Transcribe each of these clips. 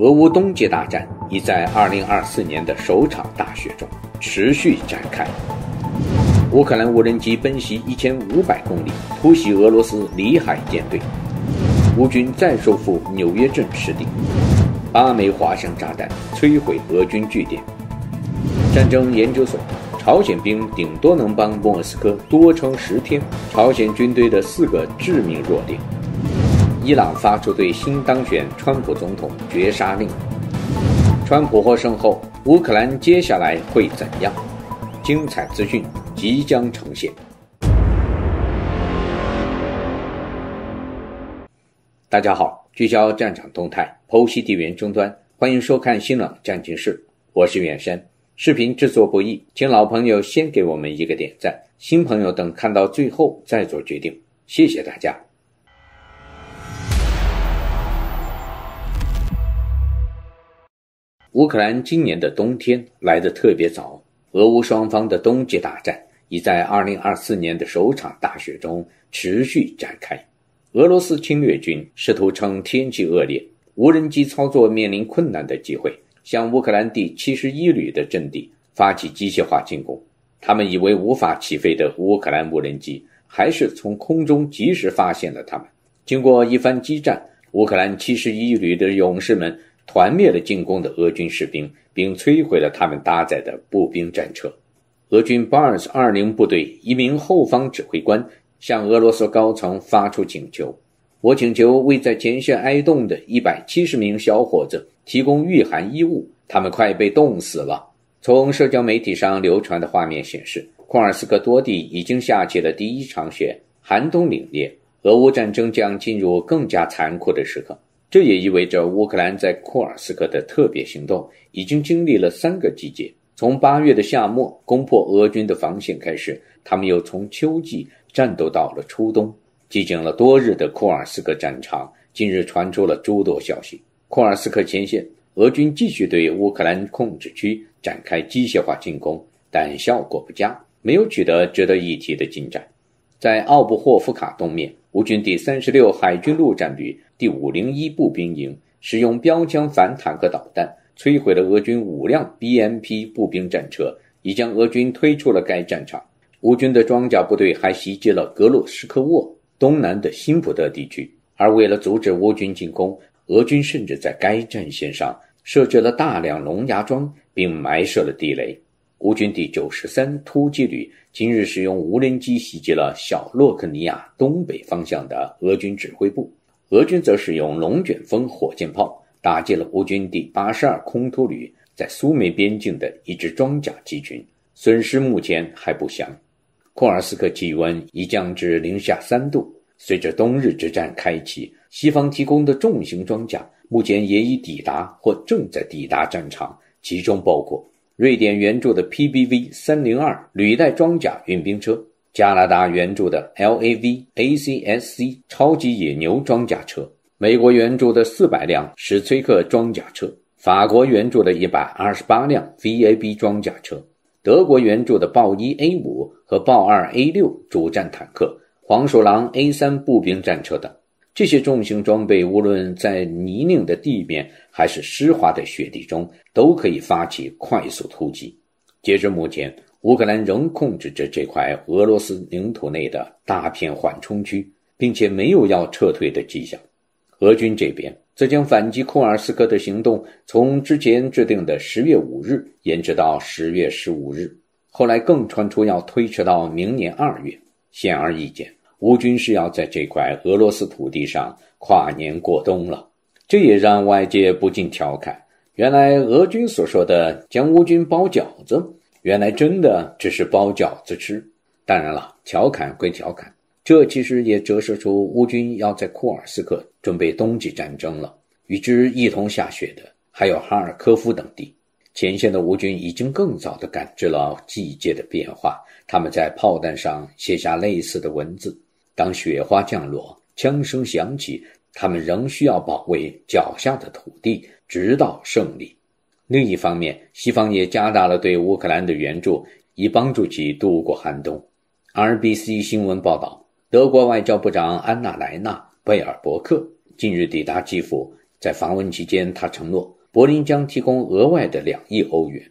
俄乌东季大战已在2024年的首场大雪中持续展开。乌克兰无人机奔袭1500公里，突袭俄罗斯里海舰队。乌军再收复纽约镇失地，八枚滑翔炸弹摧毁俄军据点。战争研究所：朝鲜兵顶多能帮莫斯科多撑十天。朝鲜军队的四个致命弱点。伊朗发出对新当选川普总统绝杀令。川普获胜后，乌克兰接下来会怎样？精彩资讯即将呈现。大家好，聚焦战场动态，剖析地缘争端，欢迎收看《新冷战情室》，我是远山。视频制作不易，请老朋友先给我们一个点赞，新朋友等看到最后再做决定。谢谢大家。乌克兰今年的冬天来得特别早，俄乌双方的冬季大战已在2024年的首场大雪中持续展开。俄罗斯侵略军试图趁天气恶劣、无人机操作面临困难的机会，向乌克兰第71旅的阵地发起机械化进攻。他们以为无法起飞的乌克兰无人机，还是从空中及时发现了他们。经过一番激战，乌克兰71旅的勇士们。团灭了进攻的俄军士兵，并摧毁了他们搭载的步兵战车。俄军巴尔斯二零部队一名后方指挥官向俄罗斯高层发出请求：“我请求为在前线挨冻的一百七十名小伙子提供御寒衣物，他们快被冻死了。”从社交媒体上流传的画面显示，库尔斯克多地已经下起了第一场雪，寒冬凛冽，俄乌战争将进入更加残酷的时刻。这也意味着乌克兰在库尔斯克的特别行动已经经历了三个季节，从八月的夏末攻破俄军的防线开始，他们又从秋季战斗到了初冬。寂静了多日的库尔斯克战场，近日传出了诸多消息。库尔斯克前线，俄军继续对乌克兰控制区展开机械化进攻，但效果不佳，没有取得值得一提的进展。在奥布霍夫卡东面。乌军第三十六海军陆战旅第五零一步兵营使用标枪反坦克导弹摧毁了俄军五辆 BMP 步兵战车，已将俄军推出了该战场。乌军的装甲部队还袭击了格洛斯科沃东南的新普特地区，而为了阻止乌军进攻，俄军甚至在该战线上设置了大量龙牙桩，并埋设了地雷。乌军第九十三突击旅。今日使用无人机袭击了小洛克尼亚东北方向的俄军指挥部，俄军则使用龙卷风火箭炮打击了乌军第八十二空突旅在苏梅边境的一支装甲集群，损失目前还不详。库尔斯克气温已降至零下三度，随着冬日之战开启，西方提供的重型装甲目前也已抵达或正在抵达战场，其中包括。瑞典援助的 PBV 三零二履带装甲运兵车，加拿大援助的 LAVACSC 超级野牛装甲车，美国援助的四百辆史崔克装甲车，法国援助的一百二十八辆 VAB 装甲车，德国援助的豹一 A 五和豹二 A 六主战坦克、黄鼠狼 A 三步兵战车等。这些重型装备无论在泥泞的地面还是湿滑的雪地中，都可以发起快速突击。截至目前，乌克兰仍控制着这块俄罗斯领土内的大片缓冲区，并且没有要撤退的迹象。俄军这边则将反击库尔斯克的行动从之前制定的十月五日延迟到十月十五日，后来更传出要推迟到明年二月。显而易见。乌军是要在这块俄罗斯土地上跨年过冬了，这也让外界不禁调侃：原来俄军所说的“将乌军包饺子”，原来真的只是包饺子吃。当然了，调侃归调侃，这其实也折射出乌军要在库尔斯克准备冬季战争了。与之一同下雪的还有哈尔科夫等地，前线的乌军已经更早的感知了季节的变化，他们在炮弹上写下类似的文字。当雪花降落，枪声响起，他们仍需要保卫脚下的土地，直到胜利。另一方面，西方也加大了对乌克兰的援助，以帮助其度过寒冬。RBC 新闻报道，德国外交部长安娜莱纳贝尔伯克近日抵达基辅，在访问期间，他承诺柏林将提供额外的两亿欧元，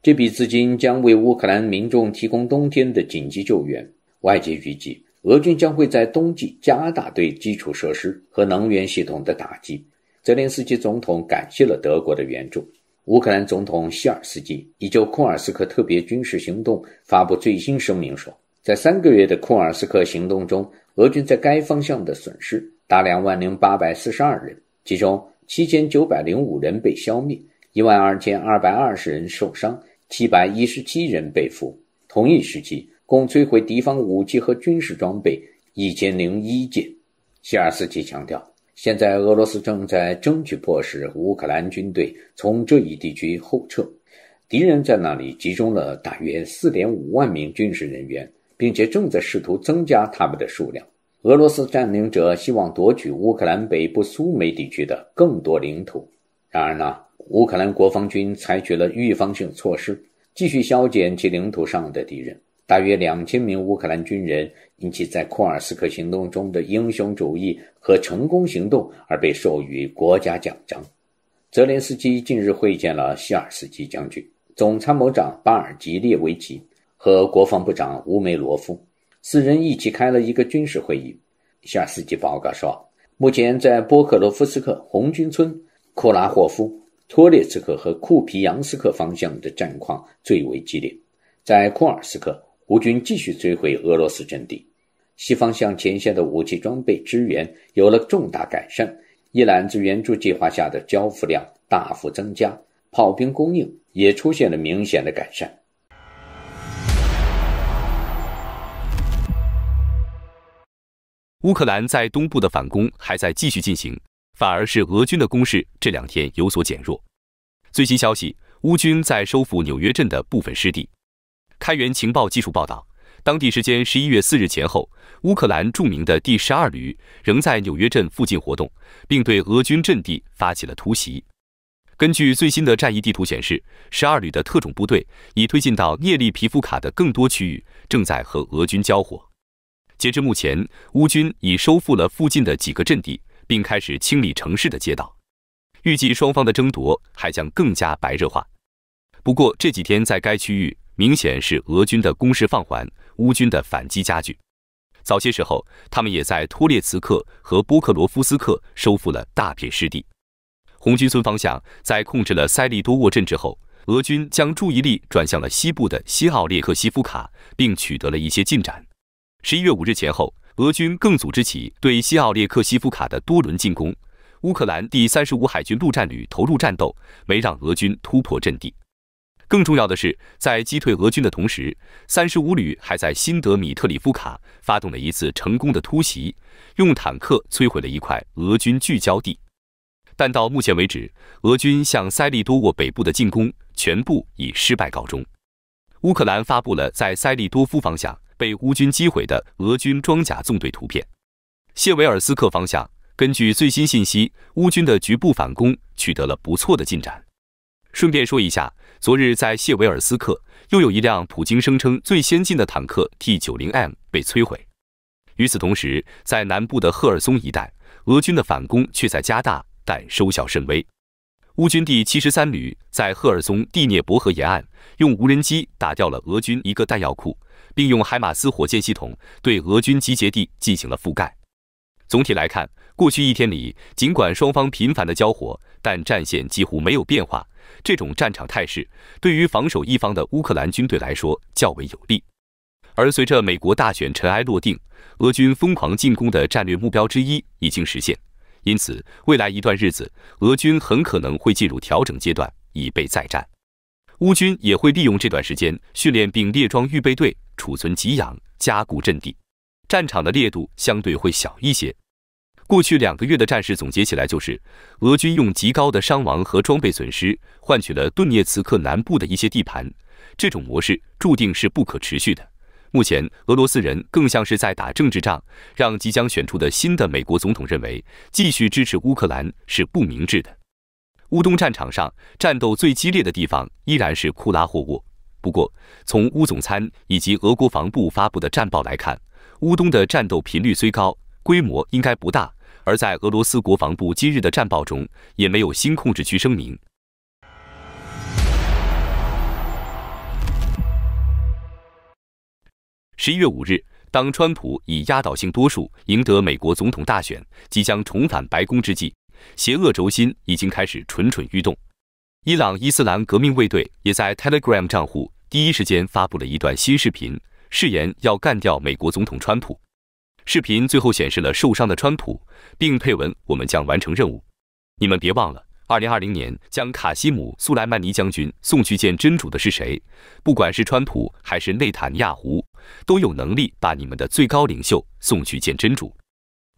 这笔资金将为乌克兰民众提供冬天的紧急救援。外界预计。俄军将会在冬季加大对基础设施和能源系统的打击。泽连斯基总统感谢了德国的援助。乌克兰总统希尔斯基已就库尔斯克特别军事行动发布最新声明说，在三个月的库尔斯克行动中，俄军在该方向的损失达两万零八百四十二人，其中七千九百零五人被消灭，一万二千二百二十人受伤，七百一十七人被俘。同一时期。共摧毁敌方武器和军事装备一千零一件。希尔斯基强调，现在俄罗斯正在争取迫使乌克兰军队从这一地区后撤。敌人在那里集中了大约四点五万名军事人员，并且正在试图增加他们的数量。俄罗斯占领者希望夺取乌克兰北部苏梅地区的更多领土。然而呢，乌克兰国防军采取了预防性措施，继续削减其领土上的敌人。大约两千名乌克兰军人因其在库尔斯克行动中的英雄主义和成功行动而被授予国家奖章。泽连斯基近日会见了希尔斯基将军、总参谋长巴尔吉列维奇和国防部长乌梅罗夫，四人一起开了一个军事会议。希尔斯基报告说，目前在波克罗夫斯克、红军村、库拉霍夫、托列茨克和库皮扬斯克方向的战况最为激烈，在库尔斯克。乌军继续摧毁俄罗斯阵地，西方向前线的武器装备支援有了重大改善，一揽子援助计划下的交付量大幅增加，炮兵供应也出现了明显的改善。乌克兰在东部的反攻还在继续进行，反而是俄军的攻势这两天有所减弱。最新消息，乌军在收复纽约镇的部分失地。开源情报技术报道，当地时间十一月四日前后，乌克兰著名的第十二旅仍在纽约镇附近活动，并对俄军阵地发起了突袭。根据最新的战役地图显示，十二旅的特种部队已推进到涅利皮夫卡的更多区域，正在和俄军交火。截至目前，乌军已收复了附近的几个阵地，并开始清理城市的街道。预计双方的争夺还将更加白热化。不过这几天在该区域。明显是俄军的攻势放缓，乌军的反击加剧。早些时候，他们也在托列茨克和波克罗夫斯克收复了大片失地。红军村方向在控制了塞利多沃镇之后，俄军将注意力转向了西部的西奥列克西夫卡，并取得了一些进展。十一月五日前后，俄军更组织起对西奥列克西夫卡的多轮进攻。乌克兰第三十五海军陆战旅投入战斗，没让俄军突破阵地。更重要的是，在击退俄军的同时，三十五旅还在新德米特里夫卡发动了一次成功的突袭，用坦克摧毁了一块俄军聚焦地。但到目前为止，俄军向塞利多沃北部的进攻全部以失败告终。乌克兰发布了在塞利多夫方向被乌军击毁的俄军装甲纵队图片。谢韦尔斯克方向，根据最新信息，乌军的局部反攻取得了不错的进展。顺便说一下。昨日在谢韦尔斯克，又有一辆普京声称最先进的坦克 T90M 被摧毁。与此同时，在南部的赫尔松一带，俄军的反攻却在加大，但收效甚微。乌军第七十三旅在赫尔松第涅伯河沿岸，用无人机打掉了俄军一个弹药库，并用海马斯火箭系统对俄军集结地进行了覆盖。总体来看，过去一天里，尽管双方频繁的交火，但战线几乎没有变化。这种战场态势对于防守一方的乌克兰军队来说较为有利，而随着美国大选尘埃落定，俄军疯狂进攻的战略目标之一已经实现，因此未来一段日子，俄军很可能会进入调整阶段，以备再战。乌军也会利用这段时间训练并列装预备队，储存给养，加固阵地，战场的烈度相对会小一些。过去两个月的战事总结起来就是，俄军用极高的伤亡和装备损失换取了顿涅茨克南部的一些地盘。这种模式注定是不可持续的。目前，俄罗斯人更像是在打政治仗，让即将选出的新的美国总统认为继续支持乌克兰是不明智的。乌东战场上战斗最激烈的地方依然是库拉霍沃。不过，从乌总参以及俄国防部发布的战报来看，乌东的战斗频率虽高，规模应该不大。而在俄罗斯国防部今日的战报中，也没有新控制区声明。十一月五日，当川普以压倒性多数赢得美国总统大选，即将重返白宫之际，邪恶轴心已经开始蠢蠢欲动。伊朗伊斯兰革命卫队也在 Telegram 账户第一时间发布了一段新视频，誓言要干掉美国总统川普。视频最后显示了受伤的川普，并配文：“我们将完成任务。”你们别忘了，二零二零年将卡西姆苏莱曼尼将军送去见真主的是谁？不管是川普还是内塔尼亚胡，都有能力把你们的最高领袖送去见真主。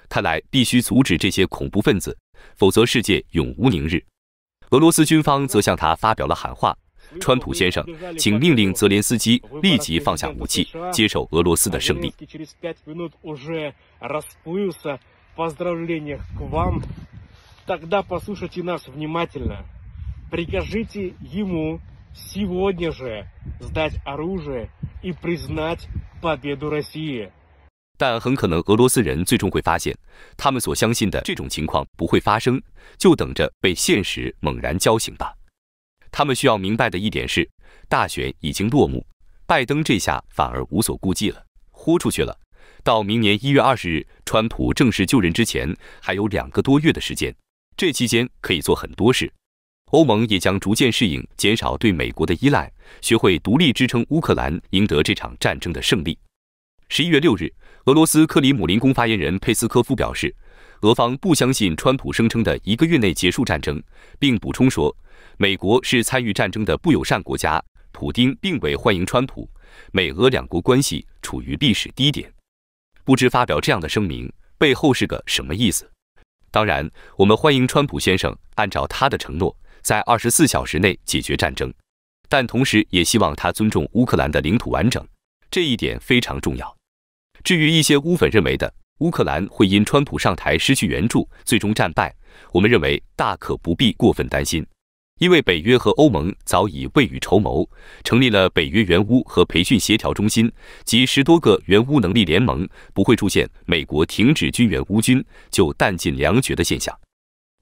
看来必须阻止这些恐怖分子，否则世界永无宁日。俄罗斯军方则向他发表了喊话。川普先生，请命令泽连斯基立即放下武器，接受俄罗斯的胜利。但很可能俄罗斯人最终会发现，他们所相信的这种情况不会发生，就等着被现实猛然浇醒吧。他们需要明白的一点是，大选已经落幕，拜登这下反而无所顾忌了，豁出去了。到明年一月二十日，川普正式就任之前，还有两个多月的时间，这期间可以做很多事。欧盟也将逐渐适应，减少对美国的依赖，学会独立支撑乌克兰赢得这场战争的胜利。十一月六日，俄罗斯克里姆林宫发言人佩斯科夫表示，俄方不相信川普声称的一个月内结束战争，并补充说。美国是参与战争的不友善国家，普京并未欢迎川普。美俄两国关系处于历史低点，不知发表这样的声明背后是个什么意思。当然，我们欢迎川普先生按照他的承诺，在二十四小时内解决战争，但同时也希望他尊重乌克兰的领土完整，这一点非常重要。至于一些乌粉认为的乌克兰会因川普上台失去援助，最终战败，我们认为大可不必过分担心。因为北约和欧盟早已未雨绸缪，成立了北约援乌和培训协调中心及十多个援乌能力联盟，不会出现美国停止军援乌军就弹尽粮绝的现象。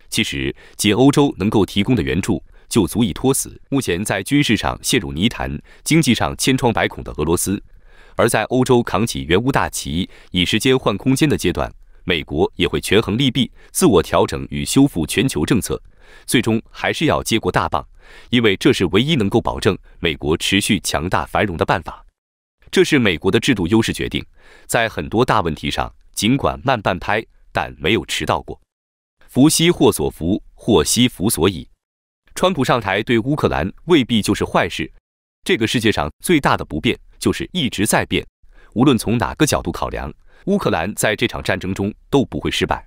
其实，仅欧洲能够提供的援助就足以拖死目前在军事上陷入泥潭、经济上千疮百孔的俄罗斯，而在欧洲扛起援乌大旗，以时间换空间的阶段。美国也会权衡利弊，自我调整与修复全球政策，最终还是要接过大棒，因为这是唯一能够保证美国持续强大繁荣的办法。这是美国的制度优势决定，在很多大问题上，尽管慢半拍，但没有迟到过。福兮祸所伏，祸兮福所倚。川普上台对乌克兰未必就是坏事。这个世界上最大的不变就是一直在变，无论从哪个角度考量。乌克兰在这场战争中都不会失败，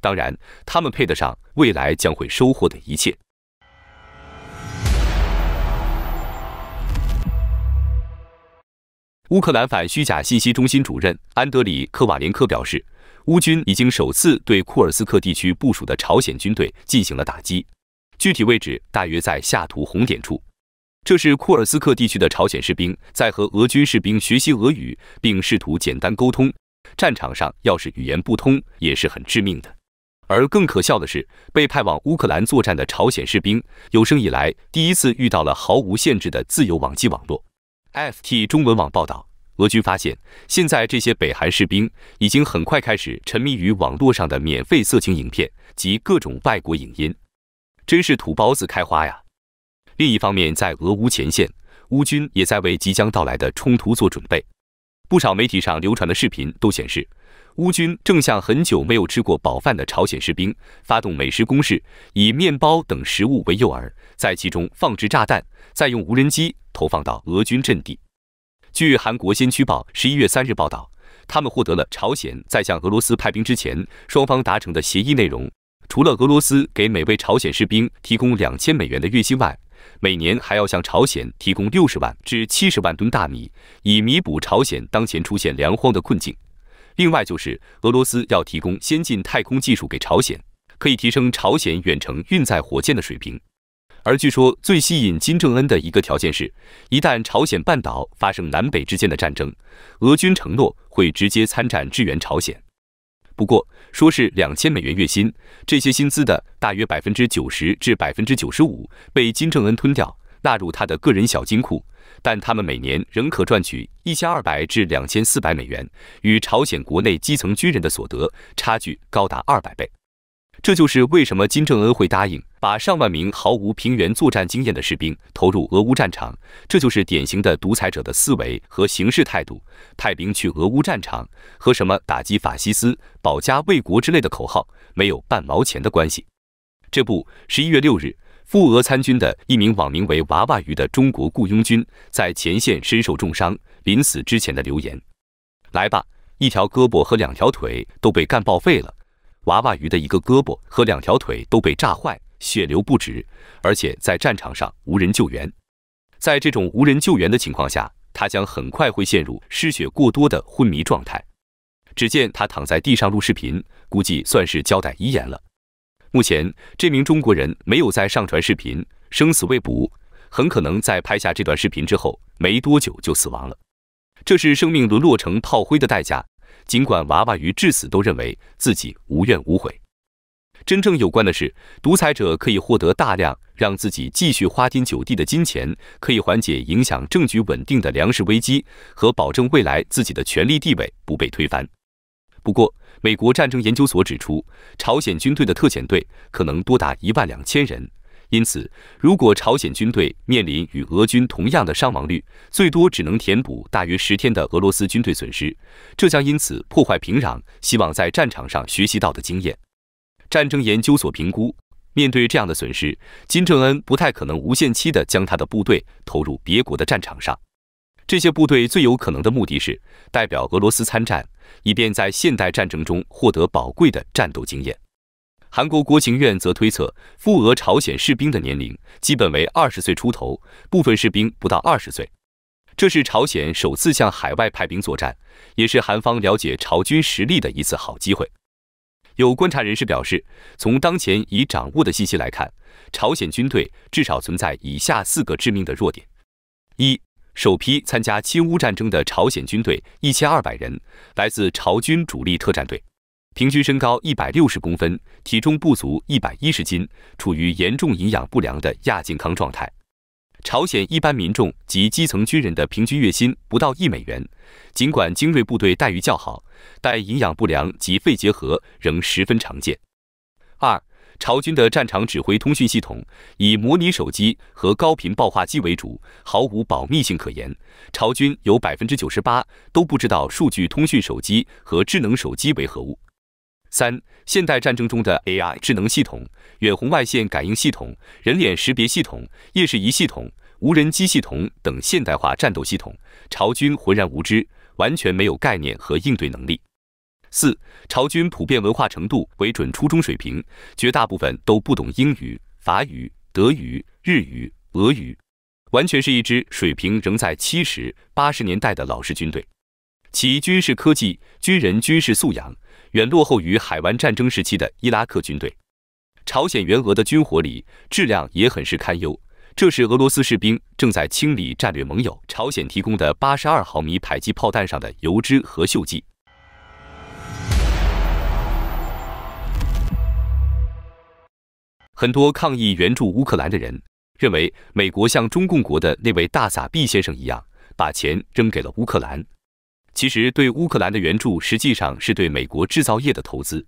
当然，他们配得上未来将会收获的一切。乌克兰反虚假信息中心主任安德里科瓦连科表示，乌军已经首次对库尔斯克地区部署的朝鲜军队进行了打击，具体位置大约在下图红点处。这是库尔斯克地区的朝鲜士兵在和俄军士兵学习俄语，并试图简单沟通。战场上要是语言不通也是很致命的，而更可笑的是，被派往乌克兰作战的朝鲜士兵有生以来第一次遇到了毫无限制的自由网际网络。FT 中文网报道，俄军发现，现在这些北韩士兵已经很快开始沉迷于网络上的免费色情影片及各种外国影音，真是土包子开花呀！另一方面，在俄乌前线，乌军也在为即将到来的冲突做准备。不少媒体上流传的视频都显示，乌军正向很久没有吃过饱饭的朝鲜士兵发动美食攻势，以面包等食物为诱饵，在其中放置炸弹，再用无人机投放到俄军阵地。据韩国《先驱报》十一月三日报道，他们获得了朝鲜在向俄罗斯派兵之前双方达成的协议内容，除了俄罗斯给每位朝鲜士兵提供两千美元的月薪外。每年还要向朝鲜提供六十万至七十万吨大米，以弥补朝鲜当前出现粮荒的困境。另外，就是俄罗斯要提供先进太空技术给朝鲜，可以提升朝鲜远程运载火箭的水平。而据说最吸引金正恩的一个条件是，一旦朝鲜半岛发生南北之间的战争，俄军承诺会直接参战支援朝鲜。不过，说是两千美元月薪，这些薪资的大约百分之九十至百分之九十五被金正恩吞掉，纳入他的个人小金库，但他们每年仍可赚取一千二百至两千四百美元，与朝鲜国内基层军人的所得差距高达二百倍。这就是为什么金正恩会答应。把上万名毫无平原作战经验的士兵投入俄乌战场，这就是典型的独裁者的思维和行事态度。派兵去俄乌战场，和什么打击法西斯、保家卫国之类的口号没有半毛钱的关系。这不，十一月六日，赴俄参军的一名网名为“娃娃鱼”的中国雇佣军在前线身受重伤，临死之前的留言：“来吧，一条胳膊和两条腿都被干报废了。”娃娃鱼的一个胳膊和两条腿都被炸坏。血流不止，而且在战场上无人救援。在这种无人救援的情况下，他将很快会陷入失血过多的昏迷状态。只见他躺在地上录视频，估计算是交代遗言了。目前这名中国人没有再上传视频，生死未卜，很可能在拍下这段视频之后没多久就死亡了。这是生命沦落成炮灰的代价。尽管娃娃鱼至死都认为自己无怨无悔。真正有关的是，独裁者可以获得大量让自己继续花天酒地的金钱，可以缓解影响政局稳定的粮食危机，和保证未来自己的权力地位不被推翻。不过，美国战争研究所指出，朝鲜军队的特遣队可能多达一万两千人，因此，如果朝鲜军队面临与俄军同样的伤亡率，最多只能填补大约十天的俄罗斯军队损失，这将因此破坏平壤希望在战场上学习到的经验。战争研究所评估，面对这样的损失，金正恩不太可能无限期地将他的部队投入别国的战场上。这些部队最有可能的目的，是代表俄罗斯参战，以便在现代战争中获得宝贵的战斗经验。韩国国情院则推测，赴俄朝鲜士兵的年龄基本为二十岁出头，部分士兵不到二十岁。这是朝鲜首次向海外派兵作战，也是韩方了解朝军实力的一次好机会。有观察人士表示，从当前已掌握的信息来看，朝鲜军队至少存在以下四个致命的弱点：一、首批参加侵乌战争的朝鲜军队一千二百人，来自朝军主力特战队，平均身高一百六十公分，体重不足一百一十斤，处于严重营养不良的亚健康状态。朝鲜一般民众及基层军人的平均月薪不到一美元，尽管精锐部队待遇较好，但营养不良及肺结核仍十分常见。二，朝军的战场指挥通讯系统以模拟手机和高频报话机为主，毫无保密性可言。朝军有百分之九十八都不知道数据通讯手机和智能手机为何物。三、现代战争中的 AI 智能系统、远红外线感应系统、人脸识别系统、夜视仪系统、无人机系统等现代化战斗系统，朝军浑然无知，完全没有概念和应对能力。四、朝军普遍文化程度为准初中水平，绝大部分都不懂英语、法语、德语、日语、俄语，完全是一支水平仍在七十八十年代的老式军队，其军事科技、军人军事素养。远落后于海湾战争时期的伊拉克军队，朝鲜援俄的军火里质量也很是堪忧。这是俄罗斯士兵正在清理战略盟友朝鲜提供的八十二毫米迫击炮弹上的油脂和锈迹。很多抗议援助乌克兰的人认为，美国像中共国的那位大傻 B 先生一样，把钱扔给了乌克兰。其实，对乌克兰的援助实际上是对美国制造业的投资。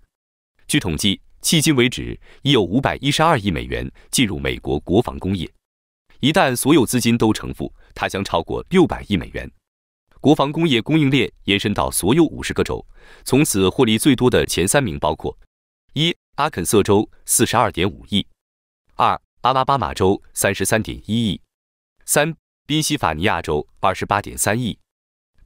据统计，迄今为止已有五百一十二亿美元进入美国国防工业。一旦所有资金都偿付，它将超过六百亿美元。国防工业供应链延伸到所有五十个州，从此获利最多的前三名包括：一、阿肯色州四十二点五亿；二、阿拉巴马州三十三点一亿；三、宾夕法尼亚州二十八点三亿。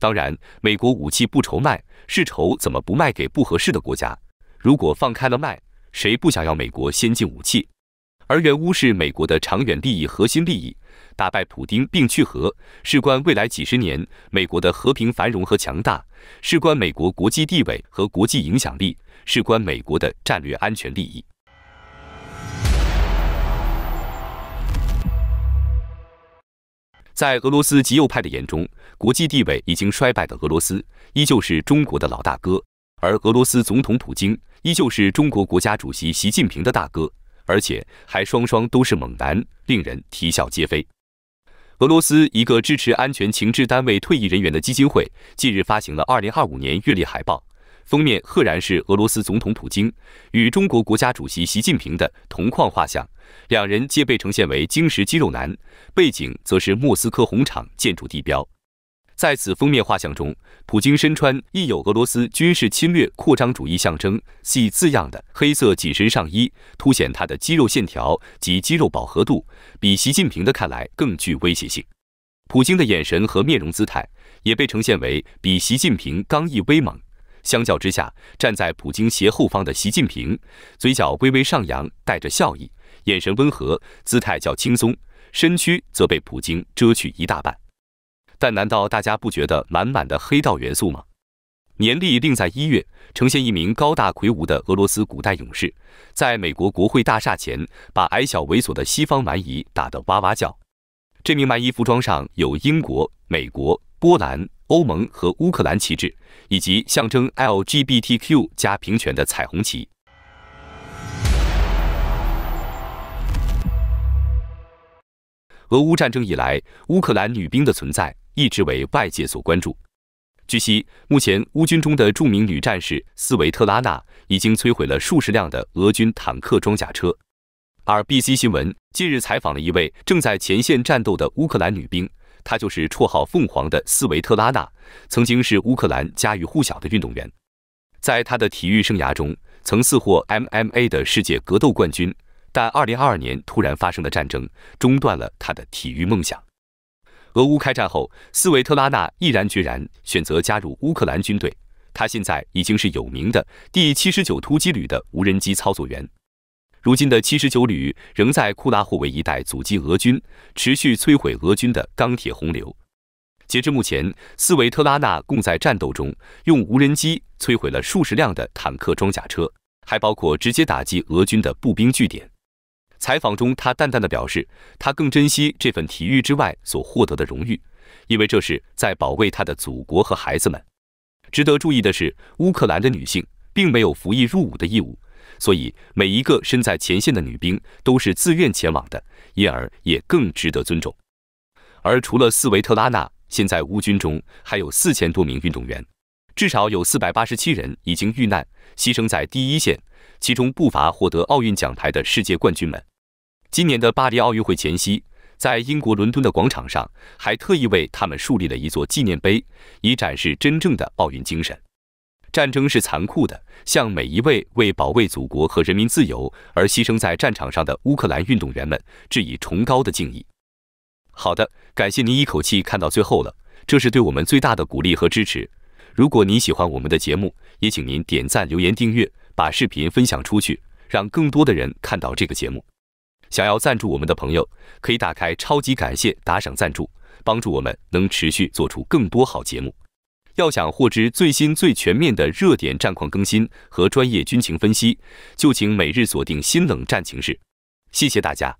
当然，美国武器不愁卖，是愁怎么不卖给不合适的国家。如果放开了卖，谁不想要美国先进武器？而援乌是美国的长远利益、核心利益。打败普京并去核，事关未来几十年美国的和平繁荣和强大，事关美国国际地位和国际影响力，事关美国的战略安全利益。在俄罗斯极右派的眼中，国际地位已经衰败的俄罗斯依旧是中国的老大哥，而俄罗斯总统普京依旧是中国国家主席习近平的大哥，而且还双双都是猛男，令人啼笑皆非。俄罗斯一个支持安全情治单位退役人员的基金会近日发行了2025年月历海报，封面赫然是俄罗斯总统普京与中国国家主席习近平的同框画像。两人皆被呈现为晶石肌肉男，背景则是莫斯科红场建筑地标。在此封面画像中，普京身穿印有俄罗斯军事侵略扩张主义象征 “C” 字样的黑色紧身上衣，凸显他的肌肉线条及肌肉饱和度，比习近平的看来更具威胁性。普京的眼神和面容姿态也被呈现为比习近平刚毅威猛。相较之下，站在普京斜后方的习近平，嘴角微微上扬，带着笑意。眼神温和，姿态较轻松，身躯则被普京遮去一大半。但难道大家不觉得满满的黑道元素吗？年历另在一月呈现一名高大魁梧的俄罗斯古代勇士，在美国国会大厦前把矮小猥琐的西方蛮夷打得哇哇叫。这名蛮夷服装上有英国、美国、波兰、欧盟和乌克兰旗帜，以及象征 LGBTQ 加平权的彩虹旗。俄乌战争以来，乌克兰女兵的存在一直为外界所关注。据悉，目前乌军中的著名女战士斯维特拉娜已经摧毁了数十辆的俄军坦克装甲车。而 BC 新闻近日采访了一位正在前线战斗的乌克兰女兵，她就是绰号“凤凰”的斯维特拉娜，曾经是乌克兰家喻户晓的运动员，在她的体育生涯中曾四获 MMA 的世界格斗冠军。但二零二二年突然发生的战争中断了他的体育梦想。俄乌开战后，斯维特拉娜毅然决然选择加入乌克兰军队。他现在已经是有名的第七十九突击旅的无人机操作员。如今的七十九旅仍在库拉霍维一带阻击俄军，持续摧毁俄军的钢铁洪流。截至目前，斯维特拉娜共在战斗中用无人机摧毁了数十辆的坦克装甲车，还包括直接打击俄军的步兵据点。采访中，他淡淡的表示，他更珍惜这份体育之外所获得的荣誉，因为这是在保卫他的祖国和孩子们。值得注意的是，乌克兰的女性并没有服役入伍的义务，所以每一个身在前线的女兵都是自愿前往的，因而也更值得尊重。而除了斯维特拉娜，现在乌军中还有四千多名运动员，至少有四百八十七人已经遇难，牺牲在第一线，其中不乏获得奥运奖牌的世界冠军们。今年的巴黎奥运会前夕，在英国伦敦的广场上，还特意为他们树立了一座纪念碑，以展示真正的奥运精神。战争是残酷的，向每一位为保卫祖国和人民自由而牺牲在战场上的乌克兰运动员们致以崇高的敬意。好的，感谢您一口气看到最后了，这是对我们最大的鼓励和支持。如果您喜欢我们的节目，也请您点赞、留言、订阅，把视频分享出去，让更多的人看到这个节目。想要赞助我们的朋友，可以打开超级感谢打赏赞助，帮助我们能持续做出更多好节目。要想获知最新最全面的热点战况更新和专业军情分析，就请每日锁定《新冷战情势》。谢谢大家。